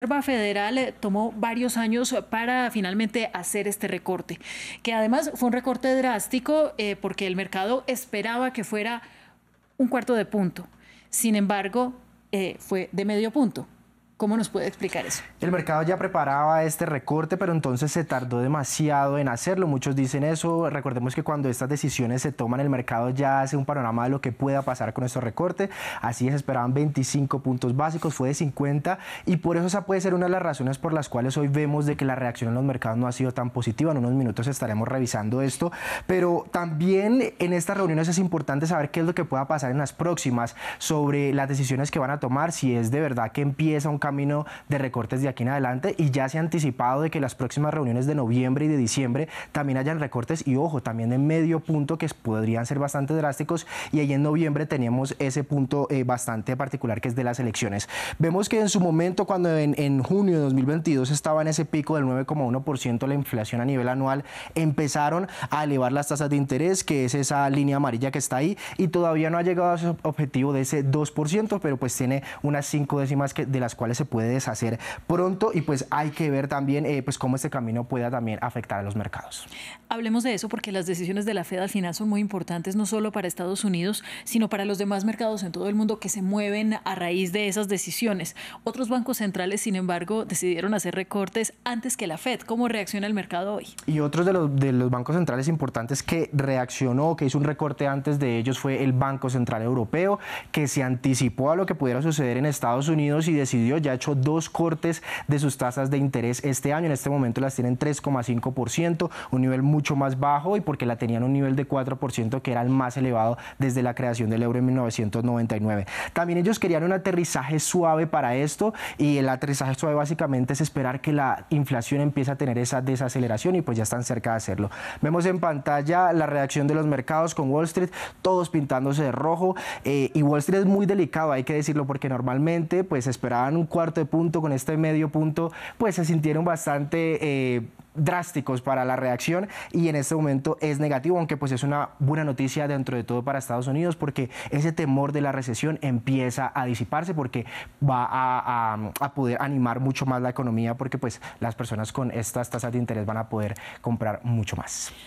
La Reserva Federal eh, tomó varios años para finalmente hacer este recorte, que además fue un recorte drástico eh, porque el mercado esperaba que fuera un cuarto de punto. Sin embargo, eh, fue de medio punto. ¿Cómo nos puede explicar eso? El mercado ya preparaba este recorte, pero entonces se tardó demasiado en hacerlo. Muchos dicen eso. Recordemos que cuando estas decisiones se toman, el mercado ya hace un panorama de lo que pueda pasar con este recorte. Así es, esperaban 25 puntos básicos, fue de 50 y por eso esa puede ser una de las razones por las cuales hoy vemos de que la reacción en los mercados no ha sido tan positiva. En unos minutos estaremos revisando esto, pero también en estas reuniones es importante saber qué es lo que pueda pasar en las próximas sobre las decisiones que van a tomar, si es de verdad que empieza un camino de recortes de aquí en adelante y ya se ha anticipado de que las próximas reuniones de noviembre y de diciembre también hayan recortes y ojo, también de medio punto que podrían ser bastante drásticos y ahí en noviembre teníamos ese punto eh, bastante particular que es de las elecciones. Vemos que en su momento cuando en, en junio de 2022 estaba en ese pico del 9,1% la inflación a nivel anual, empezaron a elevar las tasas de interés, que es esa línea amarilla que está ahí y todavía no ha llegado a su objetivo de ese 2%, pero pues tiene unas cinco décimas que, de las cuales se puede deshacer pronto y pues hay que ver también eh, pues cómo este camino pueda también afectar a los mercados. Hablemos de eso porque las decisiones de la Fed al final son muy importantes no solo para Estados Unidos, sino para los demás mercados en todo el mundo que se mueven a raíz de esas decisiones. Otros bancos centrales, sin embargo, decidieron hacer recortes antes que la Fed. ¿Cómo reacciona el mercado hoy? Y otros de los, de los bancos centrales importantes que reaccionó, que hizo un recorte antes de ellos fue el Banco Central Europeo, que se anticipó a lo que pudiera suceder en Estados Unidos y decidió ya ha hecho dos cortes de sus tasas de interés este año. En este momento las tienen 3,5%, un nivel mucho más bajo y porque la tenían un nivel de 4% que era el más elevado desde la creación del euro en 1999. También ellos querían un aterrizaje suave para esto y el aterrizaje suave básicamente es esperar que la inflación empiece a tener esa desaceleración y pues ya están cerca de hacerlo. Vemos en pantalla la reacción de los mercados con Wall Street, todos pintándose de rojo eh, y Wall Street es muy delicado, hay que decirlo, porque normalmente pues esperaban un punto, con este medio punto, pues se sintieron bastante... Eh, drásticos para la reacción y en este momento es negativo, aunque pues es una buena noticia dentro de todo para Estados Unidos porque ese temor de la recesión empieza a disiparse porque va a, a poder animar mucho más la economía porque pues las personas con estas tasas de interés van a poder comprar mucho más.